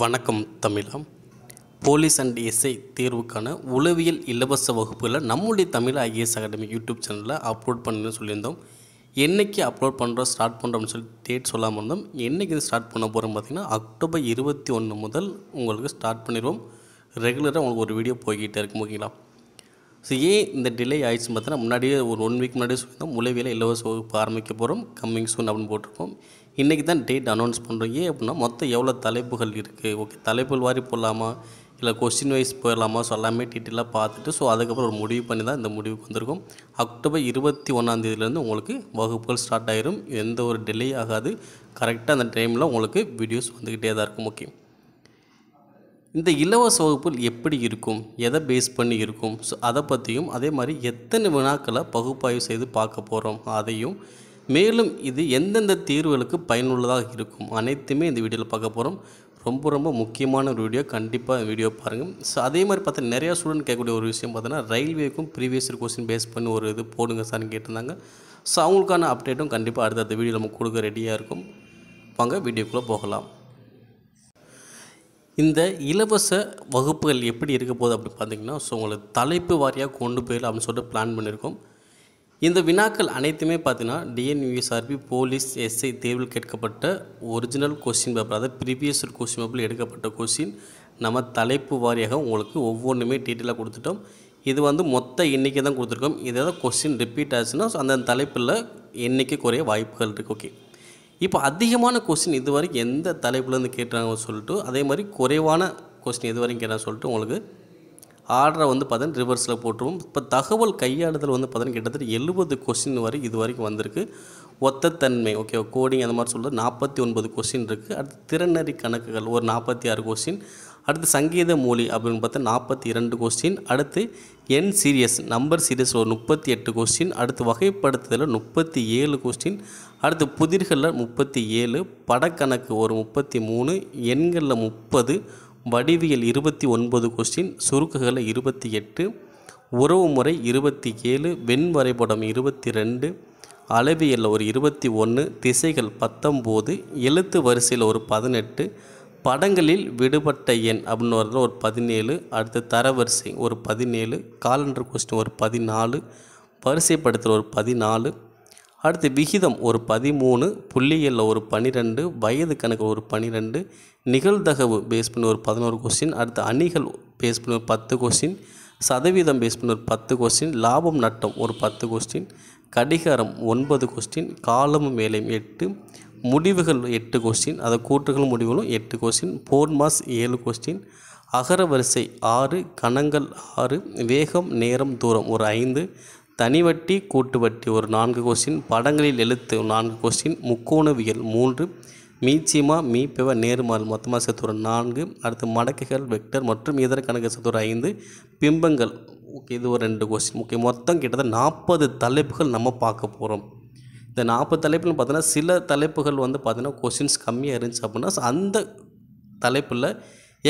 வணக்கம் தமிழா police and SI தேர்வுக்கான உளவியல் இலவச வகுப்புகளை நம்முடைய தமிழ் ஐஏஎஸ் அகாடமி யூடியூப் சேனலில் அப்லோட் பண்ணணும்னு சொல்லியிருந்தோம் என்றைக்கு அப்லோட் பண்ணுறோம் ஸ்டார்ட் பண்ணுறோம்னு சொல்லி டேட் சொல்லாமல் இருந்தோம் என்றைக்கு இது ஸ்டார்ட் பண்ண போகிறோம் பார்த்திங்கன்னா அக்டோபர் இருபத்தி ஒன்று முதல் உங்களுக்கு ஸ்டார்ட் பண்ணிடுவோம் ரெகுலராக உங்களுக்கு ஒரு வீடியோ போய்கிட்டே இருக்கும் ஓகேங்களா ஸோ ஏன் இந்த டிலே ஆயிடுச்சுன்னு பார்த்தீங்கன்னா முன்னாடியே ஒரு ஒன் வீக் முன்னாடியே சொல்லியிருந்தோம் உளவியல் இலவச வகுப்பு ஆரம்பிக்க போகிறோம் கம்மிங் சூன் அப்படின்னு போட்டிருக்கோம் இன்றைக்கி தான் டேட் அனௌன்ஸ் பண்ணுறீங்க அப்படின்னா மொத்தம் எவ்வளோ தலைப்புகள் இருக்குது ஓகே தலைப்புகள் வாரி போடலாமா இல்லை கொஸ்டின் வைஸ் போயிடலாமா ஸோ எல்லாமே டீட்டெயிலாக பார்த்துட்டு ஸோ அதுக்கப்புறம் ஒரு முடிவு பண்ணி தான் இந்த முடிவுக்கு வந்திருக்கும் அக்டோபர் இருபத்தி ஒன்றாந்தேதியிலேருந்து உங்களுக்கு வகுப்புகள் ஸ்டார்ட் ஆகிரும் எந்த ஒரு டிலே ஆகாது கரெக்டாக அந்த டைமில் உங்களுக்கு வீடியோஸ் வந்துக்கிட்டே தான் இருக்கும் ஓகே இந்த இலவச வகுப்புகள் எப்படி இருக்கும் எதை பேஸ் பண்ணி இருக்கும் ஸோ அதை பற்றியும் அதே மாதிரி எத்தனை வினாக்களை பகுப்பாய்வு செய்து பார்க்க போகிறோம் அதையும் மேலும் இது எந்தெந்த தீர்வுகளுக்கு பயனுள்ளதாக இருக்கும் அனைத்துமே இந்த வீடியோவில் பார்க்க போகிறோம் ரொம்ப ரொம்ப முக்கியமான ஒரு வீடியோ கண்டிப்பாக வீடியோ பாருங்கள் ஸோ அதே மாதிரி பார்த்தா நிறையா ஸ்டூடெண்ட் கேட்கக்கூடிய ஒரு விஷயம் பார்த்தோன்னா ரயில்வேக்கும் ப்ரீவியஸ் கொஸ்டின் பேஸ் பண்ணி ஒரு இது போடுங்க சார்னு கேட்டிருந்தாங்க ஸோ அவங்களுக்கான அப்டேட்டும் கண்டிப்பாக அடுத்தடுத்த வீடியோ நம்ம கொடுக்க ரெடியாக இருக்கும் வாங்க வீடியோக்குள்ளே போகலாம் இந்த இலவச வகுப்புகள் எப்படி இருக்க போகுது அப்படி பார்த்தீங்கன்னா ஸோ உங்களுக்கு தலைப்பு வாரியாக கொண்டு போயிடலாம் அப்படின்னு சொல்லிட்டு பிளான் பண்ணியிருக்கோம் இந்த வினாக்கள் அனைத்துமே பார்த்தீங்கன்னா டிஎன்யூஎஸ்ஆர்பி போலீஸ் எஸ்ஐ தேர்வில் கேட்கப்பட்ட ஒரிஜினல் கொஸ்டின் பேப்பர் அதாவது ப்ரீவியஸ் கொஸ்டின் பேப்பரில் எடுக்கப்பட்ட கொஸ்டின் நம்ம தலைப்பு வாரியாக உங்களுக்கு ஒவ்வொன்றுமே டீட்டெயிலாக கொடுத்துட்டோம் இது வந்து மொத்த எண்ணிக்கை தான் கொடுத்துருக்கோம் இதாவது கொஸ்டின் ரிப்பீட் ஆச்சுன்னா அந்த தலைப்பில் எண்ணிக்கை குறைய வாய்ப்புகள் இருக்குது ஓகே இப்போ அதிகமான கொஸ்டின் இதுவரைக்கும் எந்த தலைப்புலேருந்து கேட்டாங்கன்னு சொல்லிட்டு அதே மாதிரி குறைவான கொஸ்டின் இதுவரைக்கும் கேட்டால் சொல்லிட்டு உங்களுக்கு ஆர்டரை வந்து பார்த்தீங்கன்னா ரிவர்ஸில் போட்டுருவோம் இப்போ தகவல் கையாளுதல் வந்து பார்த்தீங்கன்னா கிட்டத்தட்ட எழுபது கொஸ்டின் வரை இது வரைக்கும் வந்திருக்கு ஒத்தத்தன்மை ஓகே கோடிங் அந்த மாதிரி சொல்கிறது நாற்பத்தி ஒன்பது கொஸ்டின் இருக்குது அடுத்து திறனறி கணக்குகள் ஒரு நாற்பத்தி ஆறு கொஸ்டின் அடுத்து சங்கீத மொழி அப்படின்னு பார்த்தா நாற்பத்தி இரண்டு கொஸ்டின் அடுத்து என் சீரியஸ் நம்பர் சீரியஸ் ஒரு முப்பத்தி எட்டு கொஸ்டின் அடுத்து வகைப்படுத்துதலில் முப்பத்தி ஏழு கொஸ்டின் அடுத்து புதிர்களில் முப்பத்தி ஏழு படக்கணக்கு ஒரு முப்பத்தி மூணு எண்களில் முப்பது வடிவியல் இருபத்தி ஒன்பது கொஸ்டின் சுருக்குகளை இருபத்தி எட்டு உறவு முறை இருபத்தி ஏழு வெண் வரைபடம் இருபத்தி ரெண்டு அளவியல் ஒரு இருபத்தி ஒன்று திசைகள் பத்தொம்போது எழுத்து வரிசையில் ஒரு பதினெட்டு படங்களில் விடுபட்ட எண் அப்படின்னு வரல ஒரு பதினேழு அடுத்த தரவரிசை ஒரு பதினேழு காலண்டர் கொஸ்டின் ஒரு பதினாலு வரிசைப்படுத்தல் ஒரு பதினாலு அடுத்து விகிதம் ஒரு பதிமூணு புள்ளியில் ஒரு பன்னிரெண்டு வயது கணக்கு ஒரு பன்னிரெண்டு நிகழ்தகவு பேஸ் பண்ணி ஒரு பதினோரு கொஸ்டின் அடுத்து அணிகள் பேஸ் பண்ணி ஒரு பத்து கொஸ்டின் சதவீதம் பேஸ் பண்ணி ஒரு பத்து கொஸ்டின் லாபம் நட்டம் ஒரு பத்து கொஸ்டின் கடிகாரம் ஒன்பது கொஸ்டின் காலம் மேலே எட்டு முடிவுகள் எட்டு கொஸ்டின் அதை கூற்றுகள் முடிவுகளும் எட்டு கொஸ்டின் போர்மாஸ் ஏழு கொஸ்டின் அகரவரிசை ஆறு கணங்கள் ஆறு வேகம் நேரம் தூரம் ஒரு ஐந்து தனி வட்டி கூட்டு வட்டி ஒரு நான்கு கொஸ்டின் படங்களில் எழுத்து நான்கு கொஸ்டின் முக்கோணவியல் மூன்று மீச்சிமா மீப்பெவ நேர்மால் மொத்தமாக சேர்த்து நான்கு அடுத்து மடக்குகள் வெக்டர் மற்றும் இதர கணக்கு சேர்த்து ஐந்து பிம்பங்கள் ஓகே இது ஒரு ரெண்டு கொஸ்டின் ஓகே மொத்தம் கிட்டத்தட்ட நாற்பது தலைப்புகள் நம்ம பார்க்க போகிறோம் இந்த நாற்பது தலைப்புன்னு பார்த்தோன்னா சில தலைப்புகள் வந்து பார்த்தீங்கன்னா கொஸ்டின்ஸ் கம்மியாக இருந்துச்சு அப்படின்னா அந்த தலைப்பில்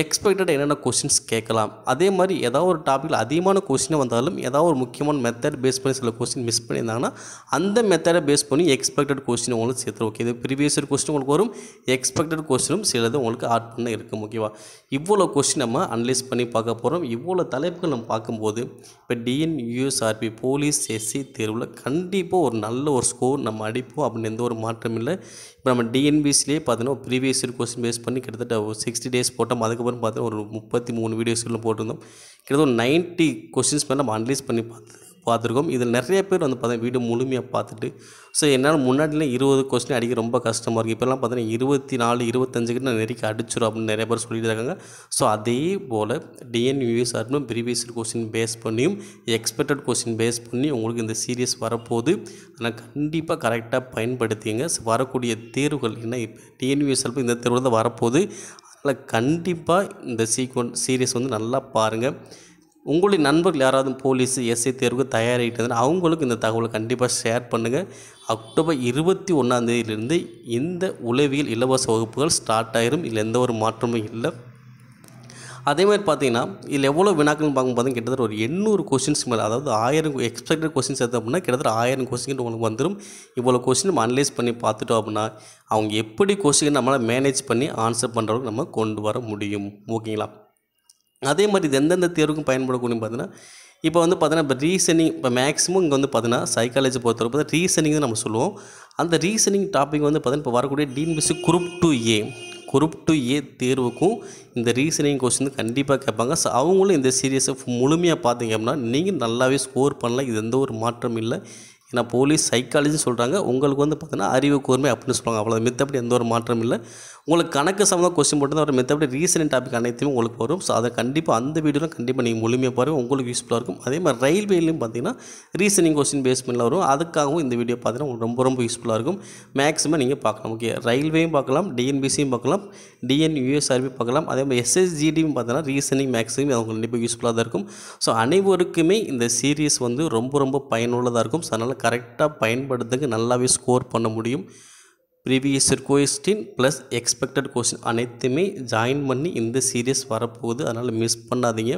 எக்ஸ்பெக்டட் என்னென்ன கொஸ்டின்ஸ் கேட்கலாம் அதே மாதிரி ஏதாவது ஒரு டாப்பிக்கில் அதிகமான கொஸ்டினாக வந்தாலும் ஏதாவது ஒரு முக்கியமான மெத்தட் பேஸ் பண்ணி சில கொஸ்டின் மிஸ் பண்ணியிருந்தாங்கன்னா அந்த மெத்தடை பேஸ் பண்ணி எக்ஸ்பெக்டட் கொஸ்டின் உங்களுக்கு சேர்த்துரும் ஓகே இது ப்ரீவியஸ் இயர் கொஸ்டின் உங்களுக்கு வரும் எக்ஸ்பெக்டட் கொஸ்டினும் சிலது உங்களுக்கு ஆட் பண்ண இருக்கும் ஓகேவா இவ்வளோ கொஸ்டின் நம்ம அனலைஸ் பண்ணி பார்க்க போகிறோம் இவ்வளோ தலைப்புகள் நம்ம பார்க்கும்போது இப்போ டிஎன் யூஎஸ்ஆர்பி போலீஸ் எஸ்சி தேர்வில் கண்டிப்பாக ஒரு நல்ல ஒரு ஸ்கோர் நம்ம அடிப்போம் அப்படின்னு எந்த ஒரு மாற்றம் இல்லை இப்போ நம்ம டிஎன்பிசிலே பார்த்தீங்கன்னா ப்ரீவியஸ் இயர் கொஸ்டின் பேஸ் பண்ணி கிட்டத்தட்ட ஒரு சிக்ஸ்டி டேஸ் போட்டோம் அதுக்கு அதுக்கப்புறம் பார்த்தா ஒரு முப்பத்தி மூணு வீடியோஸ்களும் போட்டிருந்தோம் கிட்டத்தட்ட ஒரு நைன்ட்டி கொஸ்டின்ஸ் மேலே நம்ம அனலைஸ் பண்ணி பார்த்து பார்த்துருக்கோம் இதில் நிறைய பேர் வந்து பார்த்தீங்கன்னா வீடியோ முழுமையாக பார்த்துட்டு ஸோ என்னால் முன்னாடிலாம் இருபது கொஸ்டின் அடிக்க ரொம்ப கஷ்டமாக இருக்குது இப்போலாம் பார்த்தீங்கன்னா இருபத்தி நாலு இருபத்தஞ்சு கிட்ட நான் நெருக்கி அடிச்சிடும் அப்படின்னு நிறைய பேர் சொல்லிட்டு இருக்காங்க ஸோ அதே போல் டிஎன்யூஎஸ் ஆர்னும் ப்ரீவியஸ் கொஸ்டின் பேஸ் பண்ணியும் எக்ஸ்பெக்டட் கொஸ்டின் பேஸ் பண்ணி உங்களுக்கு இந்த சீரியஸ் வரப்போது அதனால் கண்டிப்பாக கரெக்டாக பயன்படுத்திங்க வரக்கூடிய தேர்வுகள் என்ன இப்போ டிஎன்யூஎஸ் ஆல்பும் இந்த தேர்வு தான் வரப்போகுது அதில் கண்டிப்பாக இந்த சீக்வன் சீரியஸ் வந்து நல்லா பாருங்கள் உங்களுடைய நண்பர்கள் யாராவது போலீஸ் எஸ்ஐ தேர்வுக்கு தயாராகிட்டு அவங்களுக்கு இந்த தகவலை கண்டிப்பாக ஷேர் பண்ணுங்கள் அக்டோபர் இருபத்தி ஒன்றாந்தேதியிலிருந்து இந்த உளவியல் இலவச வகுப்புகள் ஸ்டார்ட் ஆகிரும் இல்லை எந்த ஒரு மாற்றமும் இல்லை அதே மாதிரி பார்த்தீங்கன்னா இதில் எவ்வளோ வினாக்கள்னு பார்க்கும்போது கிட்டத்தட்ட ஒரு எண்ணூறு கொஸ்டின்ஸ் மேலே அதாவது ஆயிரம் எக்ஸ்பெக்டட் கொஸ்டின்ஸ் எடுத்து அப்படின்னா கிட்டத்தட்ட ஆயிரம் கொஸ்டின் உங்களுக்கு வந்துடும் இவ்வளோ கொஸ்டின் நம்ம அனலைஸ் பண்ணி பார்த்துட்டோம் அப்படின்னா அவங்க எப்படி கொஸ்டின் நம்மளால் மேனேஜ் பண்ணி ஆன்சர் பண்ணுறவங்க நம்ம கொண்டு வர முடியும் ஓகேங்களா அதே மாதிரி இது எந்தெந்த தேர்வுக்கும் பயன்படக்கூடிய பார்த்தீங்கன்னா இப்போ வந்து பார்த்தீங்கன்னா இப்போ ரீசனிங் இப்போ மேக்ஸிமம் இங்கே வந்து பார்த்தீங்கன்னா சைக்காலஜி பொறுத்தவரை பார்த்தா தான் நம்ம சொல்லுவோம் அந்த ரீசனிங் டாபிக் வந்து பார்த்தீங்கன்னா இப்போ வரக்கூடிய டீன் TNPSC group two A group two A தேர்வுக்கும் இந்த ரீசனிங் கொஸ்டின் கண்டிப்பாக கேட்பாங்க ஸோ அவங்களும் இந்த சீரியஸை முழுமையாக பார்த்தீங்க அப்படின்னா நீங்கள் நல்லாவே ஸ்கோர் பண்ணலாம் இது எந்த ஒரு மாற்றம் இல்லை ஏன்னா போலீஸ் சைக்காலஜின்னு சொல்கிறாங்க உங்களுக்கு வந்து பார்த்தீங்கன்னா அறிவு கூர்மை அப்படின்னு சொல்லுவாங்க அவ்வளோ மித்தப்படி எந்த ஒரு மாற்றம் இல்லை உங்களுக்கு கணக்கு சம்மந்தம் கொஸ்டின் போட்டு தான் மித்தப்படி ரீசெண்ட் டாபிக் அனைத்தையும் உங்களுக்கு வரும் ஸோ அதை கண்டிப்பாக அந்த வீடியோவில் கண்டிப்பாக நீங்கள் முழுமையாக பாருங்கள் உங்களுக்கு யூஸ்ஃபுல்லாக இருக்கும் அதே மாதிரி ரயில்வேலையும் பார்த்தீங்கன்னா ரீசனிங் கொஸ்டின் பேஸ் பண்ணில் வரும் அதுக்காகவும் இந்த வீடியோ பார்த்தீங்கன்னா உங்களுக்கு ரொம்ப ரொம்ப யூஸ்ஃபுல்லாக இருக்கும் மேக்ஸிமம் நீங்கள் பார்க்கலாம் ஓகே ரயில்வேயும் பார்க்கலாம் டிஎன்பிசியும் பார்க்கலாம் டிஎன்யூஎஸ்ஆர்பி பார்க்கலாம் அதே மாதிரி எஸ்எஸ்ஜிடியும் பார்த்தீங்கன்னா ரீசனிங் மேக்ஸையும் அவங்களுக்கு கண்டிப்பாக யூஸ்ஃபுல்லாக தான் இருக்கும் ஸோ அனைவருக்குமே இந்த சீரிஸ் வந்து ரொம்ப ரொம்ப பயனுள்ளதாக இருக்கும் ஸோ அதனால் கரெக்டாக பயன்படுத்துங்க நல்லாவே ஸ்கோர் பண்ண முடியும் previous question plus expected question அனைத்துமே ஜாயின் பண்ணி இந்த சீரியஸ் வரப்போகுது அதனால் மிஸ் பண்ணாதீங்க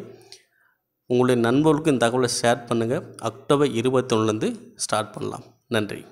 உங்களுடைய நண்பர்களுக்கு இந்த தகவலை ஷேர் பண்ணுங்கள் அக்டோபர் இருபத்தொன்னுலேருந்து ஸ்டார்ட் பண்ணலாம் நன்றி